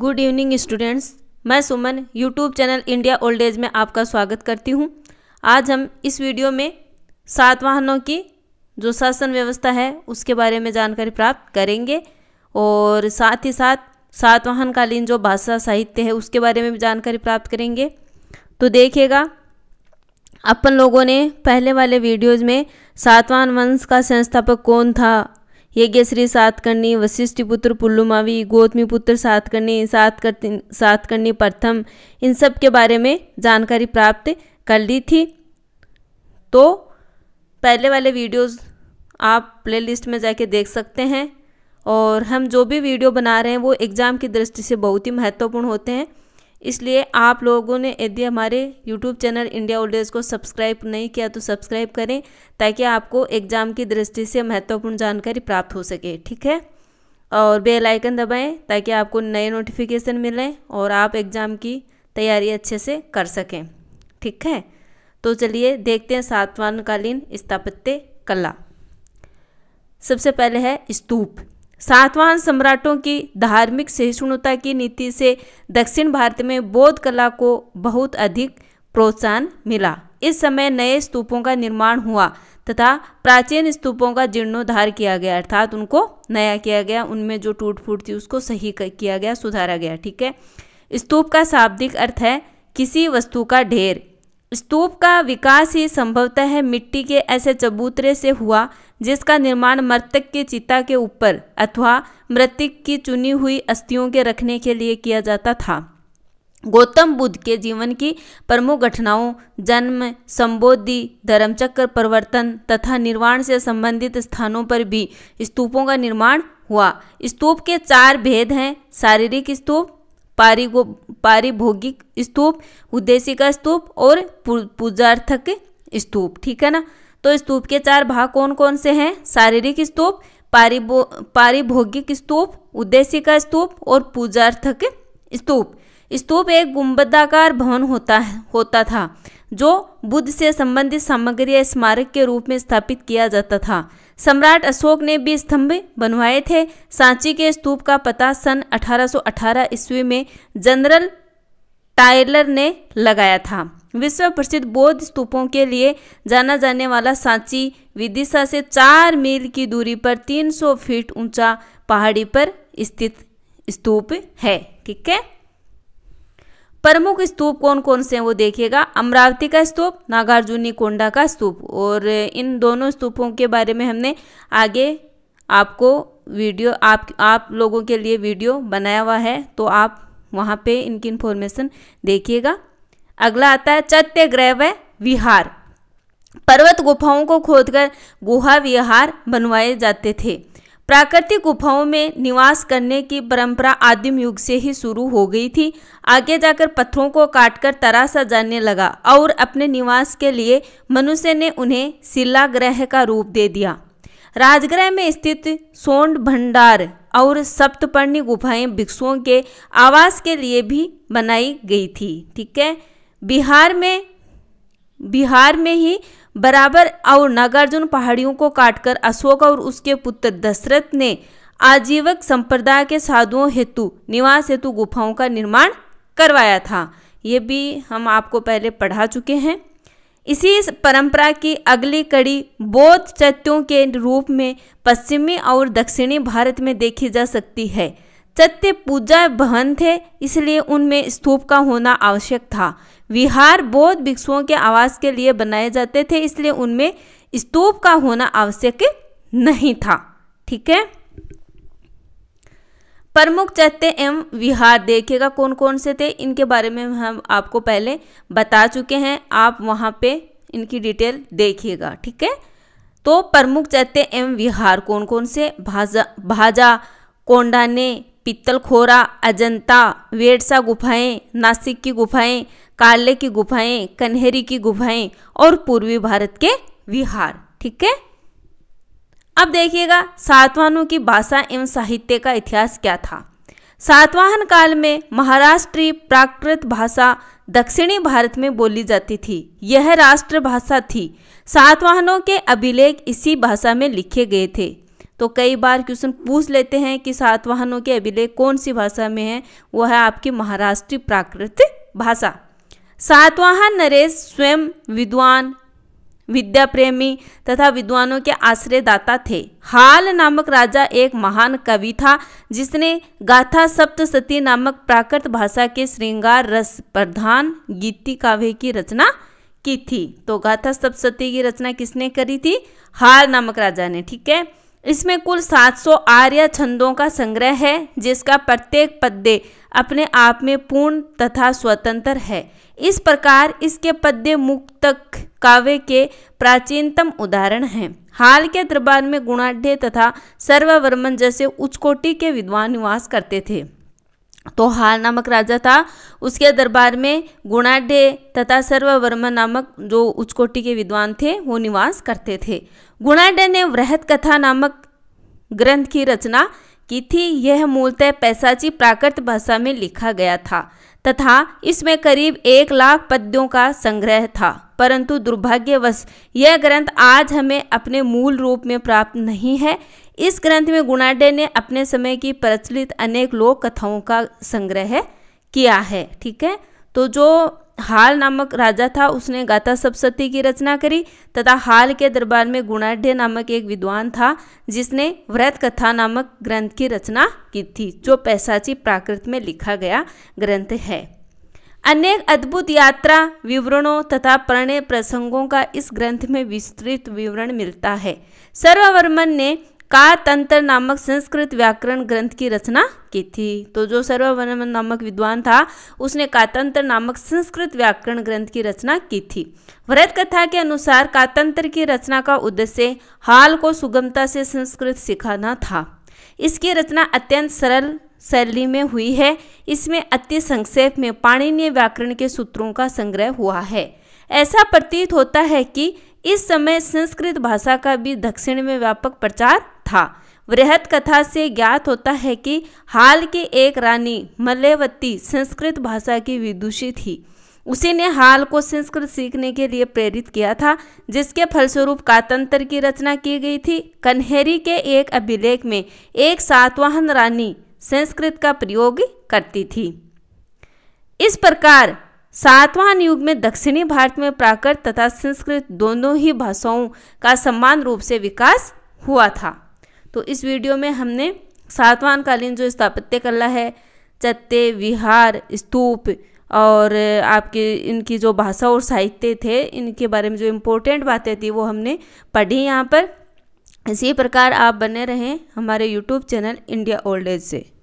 good evening students मैं Suman YouTube channel India old age में आपका स्वागत करती हूँ आज हम इस वीडियो में सातवाहनों की जो शासन व्यवस्था है उसके बारे में जानकारी प्राप्त करेंगे और साथ ही साथ वाहन कालीन जो भाषा साहित्य है उसके बारे में भी जानकारी प्राप्त करेंगे तो देखिएगा अपन लोगों ने पहले वाले वीडियोज़ में सातवाहन वंश का संस्थापक कौन था यज्ञश्री सातकर्णी वशिष्ठ पुत्र पुल्लुमावी गौतमी पुत्र सातकर्णी सातकर्णी सातकर्णी प्रथम इन सब के बारे में जानकारी प्राप्त कर ली थी तो पहले वाले वीडियोस आप प्लेलिस्ट में जाके देख सकते हैं और हम जो भी वीडियो बना रहे हैं वो एग्ज़ाम की दृष्टि से बहुत ही महत्वपूर्ण होते हैं इसलिए आप लोगों ने यदि हमारे YouTube channel India old age को सब्सक्राइब नहीं किया तो सब्सक्राइब करें ताकि आपको एग्ज़ाम की दृष्टि से महत्वपूर्ण जानकारी प्राप्त हो सके ठीक है और बेल आइकन दबाएं ताकि आपको नए नोटिफिकेशन मिलें और आप एग्ज़ाम की तैयारी अच्छे से कर सकें ठीक है तो चलिए देखते हैं सातवानकालीन स्थापत्य कला सबसे पहले है स्तूप सातवाहन सम्राटों की धार्मिक सहिष्णुता की नीति से दक्षिण भारत में बौद्ध कला को बहुत अधिक प्रोत्साहन मिला इस समय नए स्तूपों का निर्माण हुआ तथा प्राचीन स्तूपों का जीर्णोद्धार किया गया अर्थात उनको नया किया गया उनमें जो टूट फूट थी उसको सही किया गया सुधारा गया ठीक है स्तूप का शाब्दिक अर्थ है किसी वस्तु का ढेर स्तूप का विकास ही संभवतः है मिट्टी के ऐसे चबूतरे से हुआ जिसका निर्माण मृतक की चिता के ऊपर अथवा मृतक की चुनी हुई अस्थियों के रखने के लिए किया जाता था गौतम बुद्ध के जीवन की प्रमुख घटनाओं जन्म संबोधि धर्मचक्र परिवर्तन तथा निर्वाण से संबंधित स्थानों पर भी स्तूपों का निर्माण हुआ स्तूप के चार भेद हैं शारीरिक स्तूप पारिगो पारिभोगिक स्तूप उद्देशिका स्तूप और पूजार्थक स्तूप ठीक है ना तो स्तूप के चार भाग कौन कौन से हैं शारीरिक स्तूप पारिभो पारिभोगिक स्तूप उद्देशिका स्तूप और पूजार्थक स्तूप स्तूप एक गुंबदाकार भवन होता है होता था जो बुद्ध से संबंधित सामग्री स्मारक के रूप में स्थापित किया जाता था सम्राट अशोक ने भी स्तंभ बनवाए थे सांची के स्तूप का पता सन 1818 ईस्वी में जनरल टायलर ने लगाया था विश्व प्रसिद्ध बौद्ध स्तूपों के लिए जाना जाने वाला सांची विदिशा से चार मील की दूरी पर 300 फीट ऊंचा पहाड़ी पर स्थित स्तूप है ठीक है प्रमुख स्तूप कौन कौन से हैं वो देखिएगा अमरावती का स्तूप नागार्जुनी कोंडा का स्तूप और इन दोनों स्तूपों के बारे में हमने आगे आपको वीडियो आप आप लोगों के लिए वीडियो बनाया हुआ है तो आप वहाँ पे इनकी इन्फॉर्मेशन देखिएगा अगला आता है व विहार पर्वत गुफाओं को खोदकर गुहा विहार बनवाए जाते थे प्राकृतिक गुफाओं में निवास करने की परंपरा आदिम युग से ही शुरू हो गई थी आगे जाकर पत्थरों को काटकर तरासा जाने लगा और अपने निवास के लिए मनुष्य ने उन्हें शिला ग्रह का रूप दे दिया राजगृह में स्थित सोंड भंडार और सप्तपर्णी गुफाएं भिक्षुओं के आवास के लिए भी बनाई गई थी ठीक है बिहार में बिहार में ही बराबर और नागार्जुन पहाड़ियों को काटकर अशोक और उसके पुत्र दशरथ ने आजीवक संप्रदाय के साधुओं हेतु निवास हेतु गुफाओं का निर्माण करवाया था ये भी हम आपको पहले पढ़ा चुके हैं इसी इस परंपरा की अगली कड़ी बौद्ध चैत्यों के रूप में पश्चिमी और दक्षिणी भारत में देखी जा सकती है चैत्य पूजा बहन थे इसलिए उनमें स्तूप का होना आवश्यक था विहार बौद्ध भिक्षुओं के आवास के लिए बनाए जाते थे इसलिए उनमें स्तूप का होना आवश्यक नहीं था ठीक है प्रमुख चैत्य एवं विहार देखिएगा कौन कौन से थे इनके बारे में हम आपको पहले बता चुके हैं आप वहां पे इनकी डिटेल देखिएगा ठीक है तो प्रमुख चैत्य एवं विहार कौन कौन से भाजा भाजा कोंडाने पित्तलखोरा अजंता वेडसा गुफाएं नासिक की गुफाएं काले की गुफाएं कन्हेरी की गुफाएं और पूर्वी भारत के विहार ठीक है अब देखिएगा सातवाहनों की भाषा एवं साहित्य का इतिहास क्या था सातवाहन काल में महाराष्ट्री प्राकृत भाषा दक्षिणी भारत में बोली जाती थी यह राष्ट्रभाषा थी सातवाहनों के अभिलेख इसी भाषा में लिखे गए थे तो कई बार क्वेश्चन पूछ लेते हैं कि सातवाहनों के अभिलेख कौन सी भाषा में है वो है आपकी महाराष्ट्रीय प्राकृतिक भाषा सातवाहन नरेश स्वयं विद्वान विद्या प्रेमी तथा विद्वानों के आश्रयदाता थे हाल नामक राजा एक महान कवि था जिसने गाथा सप्तसती नामक प्राकृत भाषा के श्रृंगार रस प्रधान गीति काव्य की रचना की थी तो गाथा सप्तती की रचना किसने करी थी हाल नामक राजा ने ठीक है इसमें कुल 700 आर्य छंदों का संग्रह है जिसका प्रत्येक पद्य अपने आप में पूर्ण तथा स्वतंत्र है इस प्रकार इसके पद्य मुक्तक काव्य के प्राचीनतम उदाहरण हैं हाल के दरबार में गुणाढ़ तथा सर्ववर्मन जैसे उच्चकोटि के विद्वान निवास करते थे तो हाल नामक राजा था उसके दरबार में गुणाढ्य तथा सर्ववर्म नामक जो उच्चकोटि के विद्वान थे वो निवास करते थे गुणाढ्य ने वृहत कथा नामक ग्रंथ की रचना की थी यह मूलतः पैसाची प्राकृत भाषा में लिखा गया था तथा इसमें करीब एक लाख पद्यों का संग्रह था परंतु दुर्भाग्यवश यह ग्रंथ आज हमें अपने मूल रूप में प्राप्त नहीं है इस ग्रंथ में गुणाडे ने अपने समय की प्रचलित अनेक लोक कथाओं का संग्रह किया है ठीक है तो जो हाल नामक राजा था उसने गाथा सप्सती की रचना करी तथा हाल के दरबार में गुणाढ़ नामक एक विद्वान था जिसने व्रत कथा नामक ग्रंथ की रचना की थी जो पैसाची प्राकृत में लिखा गया ग्रंथ है अनेक अद्भुत यात्रा विवरणों तथा प्रणय प्रसंगों का इस ग्रंथ में विस्तृत विवरण मिलता है सर्ववर्मन ने तंत्र नामक संस्कृत व्याकरण ग्रंथ की रचना की थी तो जो सर्वन नामक विद्वान था उसने कातंत्र नामक संस्कृत व्याकरण ग्रंथ की रचना की थी व्रत कथा के अनुसार कातंत्र की रचना का उद्देश्य हाल को सुगमता से संस्कृत सिखाना था इसकी रचना अत्यंत सरल शैली में हुई है इसमें अति संक्षेप में पाणिनीय व्याकरण के सूत्रों का संग्रह हुआ है ऐसा प्रतीत होता है कि इस समय संस्कृत भाषा का भी दक्षिण में व्यापक प्रचार था वृहत कथा से ज्ञात होता है कि हाल के एक रानी मल्यवती संस्कृत भाषा की विदुषी थी उसी ने हाल को संस्कृत सीखने के लिए प्रेरित किया था जिसके फलस्वरूप कातंत्र की रचना की गई थी कन्हेरी के एक अभिलेख में एक सातवाहन रानी संस्कृत का प्रयोग करती थी इस प्रकार सातवां युग में दक्षिणी भारत में प्राकृत तथा संस्कृत दोनों ही भाषाओं का समान रूप से विकास हुआ था तो इस वीडियो में हमने सातवां कालीन जो स्थापत्य कला है चत्ते विहार स्तूप और आपके इनकी जो भाषा और साहित्य थे इनके बारे में जो इम्पोर्टेंट बातें थी वो हमने पढ़ी यहाँ पर इसी प्रकार आप बने रहें हमारे YouTube channel India old age से